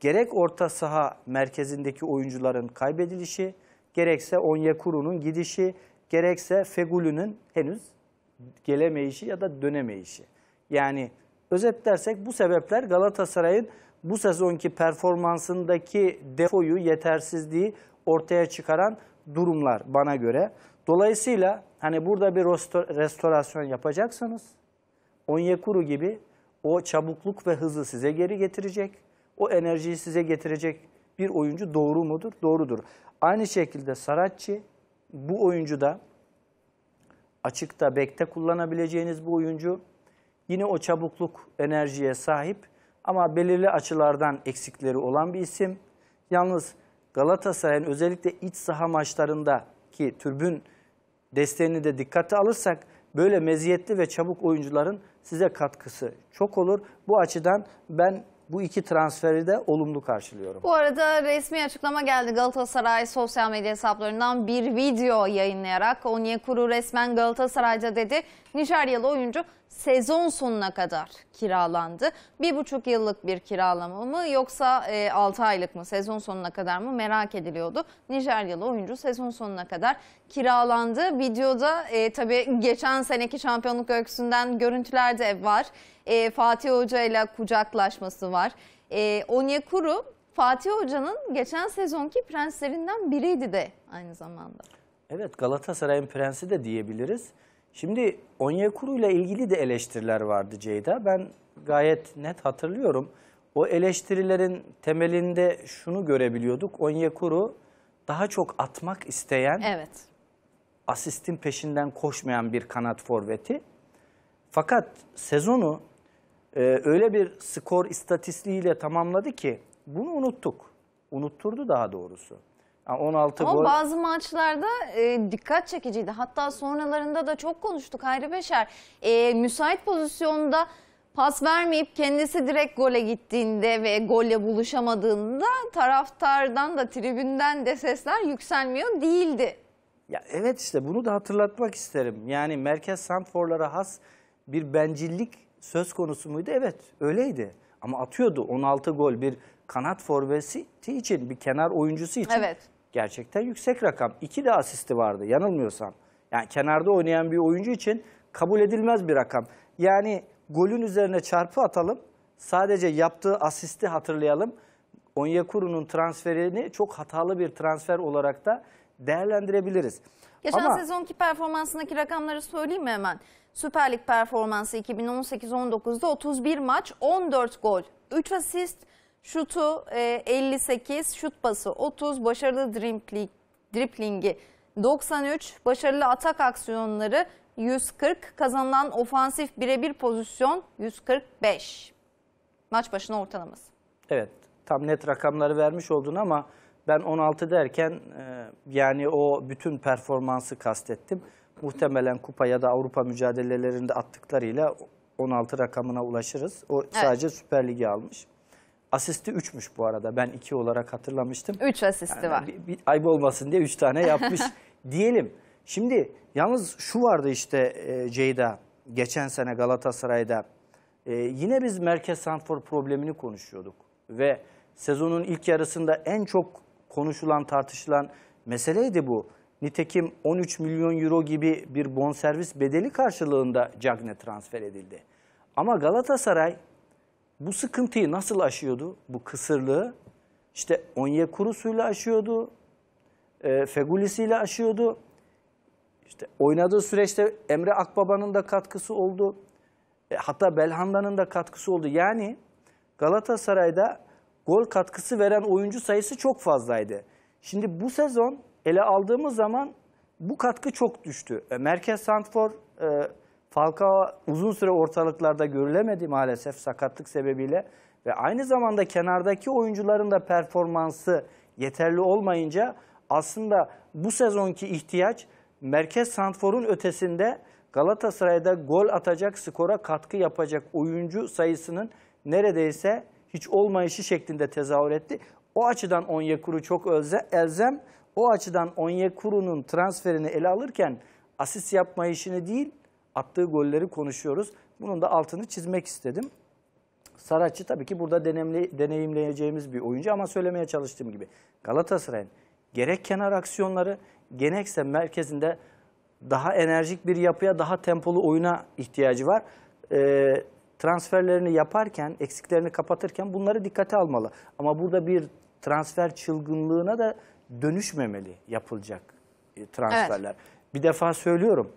gerek orta saha merkezindeki oyuncuların kaybedilişi, gerekse Onyekuru'nun gidişi, gerekse Fegül'ünün henüz gelemeyişi ya da dönemeyişi. Yani özetlersek bu sebepler Galatasaray'ın bu sezonki performansındaki defoyu, yetersizliği ortaya çıkaran durumlar bana göre. Dolayısıyla hani burada bir restorasyon yapacaksanız Onyekuru gibi o çabukluk ve hızı size geri getirecek o enerjiyi size getirecek bir oyuncu doğru mudur? Doğrudur. Aynı şekilde Saratçı bu oyuncu da açıkta, bekte kullanabileceğiniz bu oyuncu yine o çabukluk enerjiye sahip ama belirli açılardan eksikleri olan bir isim. Yalnız Galatasaray'ın özellikle iç saha maçlarında ki türbün desteğini de dikkate alırsak böyle meziyetli ve çabuk oyuncuların size katkısı çok olur. Bu açıdan ben bu iki transferi de olumlu karşılıyorum. Bu arada resmi açıklama geldi. Galatasaray sosyal medya hesaplarından bir video yayınlayarak Onyekuru resmen Galatasaray'da dedi Nijeryalı oyuncu sezon sonuna kadar kiralandı. Bir buçuk yıllık bir kiralama mı yoksa e, 6 aylık mı sezon sonuna kadar mı merak ediliyordu. Nijeryalı oyuncu sezon sonuna kadar kiralandı. Videoda e, tabii geçen seneki şampiyonluk öyküsünden görüntüler de var. E, Fatih Hoca ile kucaklaşması var. E, Onyekuru Fatih Hoca'nın geçen sezonki prenslerinden biriydi de aynı zamanda. Evet Galatasaray'ın prensi de diyebiliriz. Şimdi Onyekuru ile ilgili de eleştiriler vardı Ceyda. Ben gayet net hatırlıyorum. O eleştirilerin temelinde şunu görebiliyorduk. Onyekuru daha çok atmak isteyen, evet. asistin peşinden koşmayan bir kanat forveti. Fakat sezonu e, öyle bir skor istatistiğiyle tamamladı ki bunu unuttuk. Unutturdu daha doğrusu. Yani 16 Ama gol. bazı maçlarda e, dikkat çekiciydi. Hatta sonralarında da çok konuştuk Hayri Beşer. E, müsait pozisyonda pas vermeyip kendisi direkt gole gittiğinde ve golle buluşamadığında taraftardan da tribünden de sesler yükselmiyor değildi. Ya evet işte bunu da hatırlatmak isterim. Yani merkez santforlara has bir bencillik söz konusu muydu? Evet öyleydi. Ama atıyordu 16 gol bir kanat forveti için, bir kenar oyuncusu için evet gerçekten yüksek rakam. İki de asisti vardı yanılmıyorsam. Yani kenarda oynayan bir oyuncu için kabul edilmez bir rakam. Yani golün üzerine çarpı atalım. Sadece yaptığı asisti hatırlayalım. Onyekuru'nun transferini çok hatalı bir transfer olarak da değerlendirebiliriz. Geçen Ama, sezonki performansındaki rakamları söyleyeyim mi hemen? Süper Lig performansı 2018-19'da 31 maç, 14 gol, 3 asist, Şutu 58, e, şut bası 30, başarılı dripling, driplingi 93, başarılı atak aksiyonları 140, kazanılan ofansif birebir pozisyon 145. Maç başına ortalaması. Evet, tam net rakamları vermiş oldun ama ben 16 derken e, yani o bütün performansı kastettim. Muhtemelen kupa ya da Avrupa mücadelelerinde attıklarıyla 16 rakamına ulaşırız. O evet. sadece Süper Lig'i almış. Asisti 3'müş bu arada. Ben 2 olarak hatırlamıştım. 3 asisti yani var. Bir, bir, ayıp olmasın diye 3 tane yapmış diyelim. Şimdi yalnız şu vardı işte e, Ceyda geçen sene Galatasaray'da. E, yine biz merkez sanfor problemini konuşuyorduk. Ve sezonun ilk yarısında en çok konuşulan, tartışılan meseleydi bu. Nitekim 13 milyon euro gibi bir bonservis bedeli karşılığında Cagne transfer edildi. Ama Galatasaray bu sıkıntıyı nasıl aşıyordu? Bu kısırlığı işte Onyekuru'suyla aşıyordu, e, Fegulisi'yle aşıyordu. İşte oynadığı süreçte Emre Akbaba'nın da katkısı oldu. E, hatta Belhanda'nın da katkısı oldu. Yani Galatasaray'da gol katkısı veren oyuncu sayısı çok fazlaydı. Şimdi bu sezon ele aldığımız zaman bu katkı çok düştü. E, Merkez Santfor, e, Falcao uzun süre ortalıklarda görülemedi maalesef sakatlık sebebiyle ve aynı zamanda kenardaki oyuncuların da performansı yeterli olmayınca aslında bu sezonki ihtiyaç merkez santforun ötesinde Galatasaray'da gol atacak, skora katkı yapacak oyuncu sayısının neredeyse hiç olmayışı şeklinde tezahür etti. O açıdan Onyekuru çok elzem. O açıdan Onyekuru'nun transferini ele alırken asist yapma işini değil, attığı golleri konuşuyoruz. Bunun da altını çizmek istedim. Saracı tabii ki burada denemli, deneyimleyeceğimiz bir oyuncu ama söylemeye çalıştığım gibi Galatasaray'ın gerek kenar aksiyonları gerekse merkezinde daha enerjik bir yapıya, daha tempolu oyuna ihtiyacı var. E, transferlerini yaparken, eksiklerini kapatırken bunları dikkate almalı. Ama burada bir transfer çılgınlığına da dönüşmemeli yapılacak e, transferler. Evet. Bir defa söylüyorum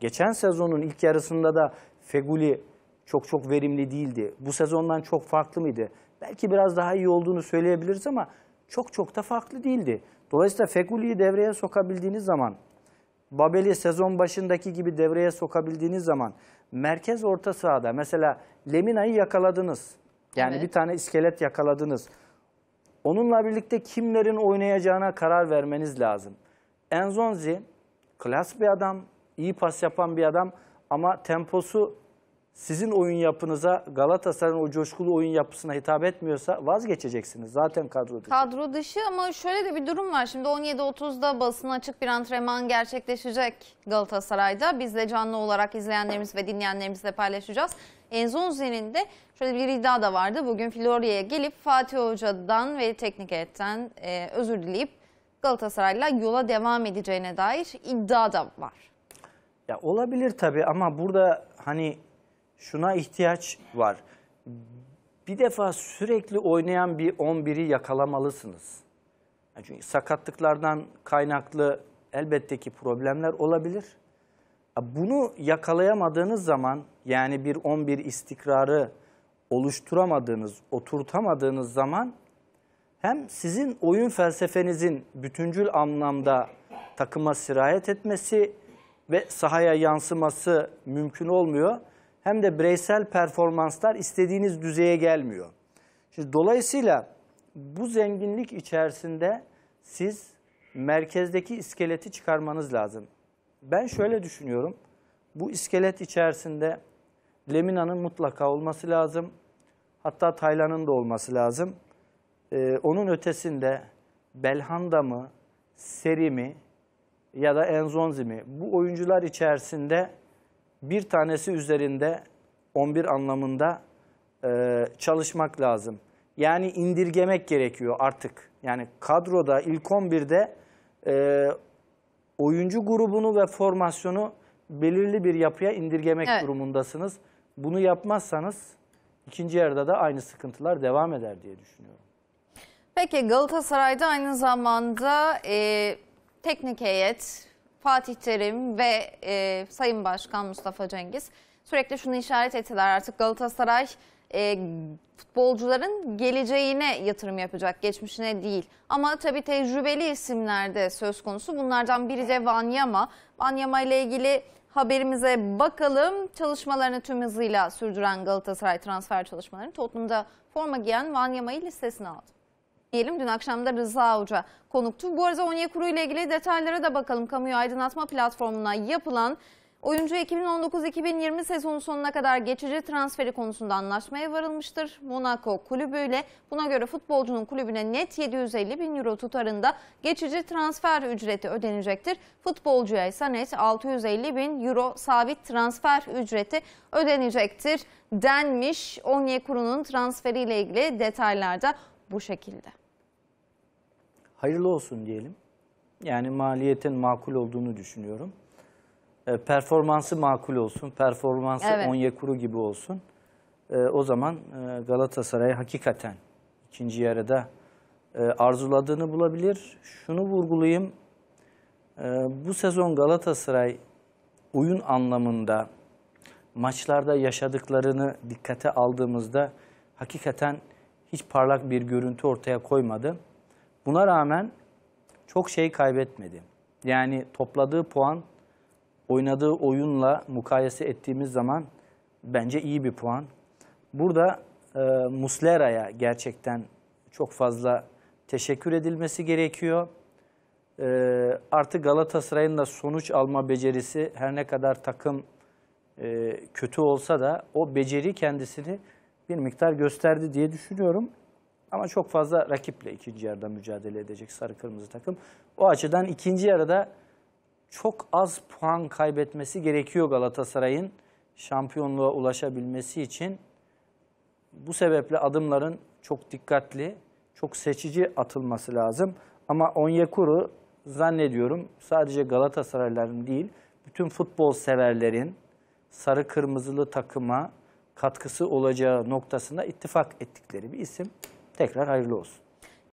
Geçen sezonun ilk yarısında da Feguli çok çok verimli değildi. Bu sezondan çok farklı mıydı? Belki biraz daha iyi olduğunu söyleyebiliriz ama çok çok da farklı değildi. Dolayısıyla Feguli'yi devreye sokabildiğiniz zaman, Babel'i sezon başındaki gibi devreye sokabildiğiniz zaman, merkez orta sahada mesela Lemina'yı yakaladınız. Yani evet. bir tane iskelet yakaladınız. Onunla birlikte kimlerin oynayacağına karar vermeniz lazım. Enzonzi, klas bir adam, iyi pas yapan bir adam ama temposu sizin oyun yapınıza, Galatasaray'ın o coşkulu oyun yapısına hitap etmiyorsa vazgeçeceksiniz. Zaten kadro dışı. Kadro dışı ama şöyle de bir durum var. Şimdi 17.30'da basın açık bir antrenman gerçekleşecek Galatasaray'da. Biz de canlı olarak izleyenlerimiz ve dinleyenlerimizle paylaşacağız. Enzo de şöyle bir iddia da vardı. Bugün Florya'ya gelip Fatih Hoca'dan ve teknik heyetten e, özür dileyip Galatasaray'la yola devam edeceğine dair iddia da var. Ya olabilir tabii ama burada hani şuna ihtiyaç var. Bir defa sürekli oynayan bir 11'i yakalamalısınız. çünkü sakatlıklardan kaynaklı elbette ki problemler olabilir. Bunu yakalayamadığınız zaman yani bir 11 istikrarı oluşturamadığınız, oturtamadığınız zaman hem sizin oyun felsefenizin bütüncül anlamda takıma sirayet etmesi ve sahaya yansıması mümkün olmuyor. Hem de bireysel performanslar istediğiniz düzeye gelmiyor. Şimdi dolayısıyla bu zenginlik içerisinde siz merkezdeki iskeleti çıkarmanız lazım. Ben şöyle düşünüyorum. Bu iskelet içerisinde Lemina'nın mutlaka olması lazım. Hatta Taylan'ın da olması lazım. Ee, onun ötesinde Belhanda mı, Seri mi, ya da Enzonzimi bu oyuncular içerisinde bir tanesi üzerinde 11 anlamında e, çalışmak lazım. Yani indirgemek gerekiyor artık. Yani kadroda ilk 11'de e, oyuncu grubunu ve formasyonu belirli bir yapıya indirgemek evet. durumundasınız. Bunu yapmazsanız ikinci yarıda da aynı sıkıntılar devam eder diye düşünüyorum. Peki Galatasaray'da aynı zamanda e, teknik heyet, Fatih Terim ve e, Sayın Başkan Mustafa Cengiz sürekli şunu işaret ettiler artık Galatasaray e, futbolcuların geleceğine yatırım yapacak, geçmişine değil. Ama tabii tecrübeli isimlerde söz konusu. Bunlardan biri de Vanyama. Vanyama ile ilgili haberimize bakalım. Çalışmalarını tüm hızıyla sürdüren Galatasaray transfer çalışmalarını toplumda forma giyen Vanyama'yı listesine aldı diyelim. Dün akşam da Rıza Avcı konuktu. Bu arada Onyekuru ile ilgili detaylara da bakalım. Kamuyu aydınlatma platformuna yapılan oyuncu 2019-2020 sezonu sonuna kadar geçici transferi konusunda anlaşmaya varılmıştır. Monaco kulübüyle buna göre futbolcunun kulübüne net 750 bin euro tutarında geçici transfer ücreti ödenecektir. Futbolcuya ise net 650 bin euro sabit transfer ücreti ödenecektir denmiş Onyekuru'nun transferiyle ilgili detaylarda bu şekilde hayırlı olsun diyelim. Yani maliyetin makul olduğunu düşünüyorum. E, performansı makul olsun, performansı evet. Onyekuru gibi olsun. E, o zaman e, Galatasaray hakikaten ikinci yarıda e, arzuladığını bulabilir. Şunu vurgulayayım, e, bu sezon Galatasaray oyun anlamında maçlarda yaşadıklarını dikkate aldığımızda hakikaten hiç parlak bir görüntü ortaya koymadı. Buna rağmen çok şey kaybetmedi. Yani topladığı puan oynadığı oyunla mukayese ettiğimiz zaman bence iyi bir puan. Burada e, Muslera'ya gerçekten çok fazla teşekkür edilmesi gerekiyor. E, artık Galatasaray'ın da sonuç alma becerisi her ne kadar takım e, kötü olsa da o beceri kendisini bir miktar gösterdi diye düşünüyorum. Ama çok fazla rakiple ikinci yarıda mücadele edecek sarı kırmızı takım. O açıdan ikinci yarıda çok az puan kaybetmesi gerekiyor Galatasaray'ın şampiyonluğa ulaşabilmesi için. Bu sebeple adımların çok dikkatli, çok seçici atılması lazım. Ama Onyekuru zannediyorum sadece Galatasarayların değil, bütün futbol severlerin sarı kırmızılı takıma katkısı olacağı noktasında ittifak ettikleri bir isim. Tekrar hayırlı olsun.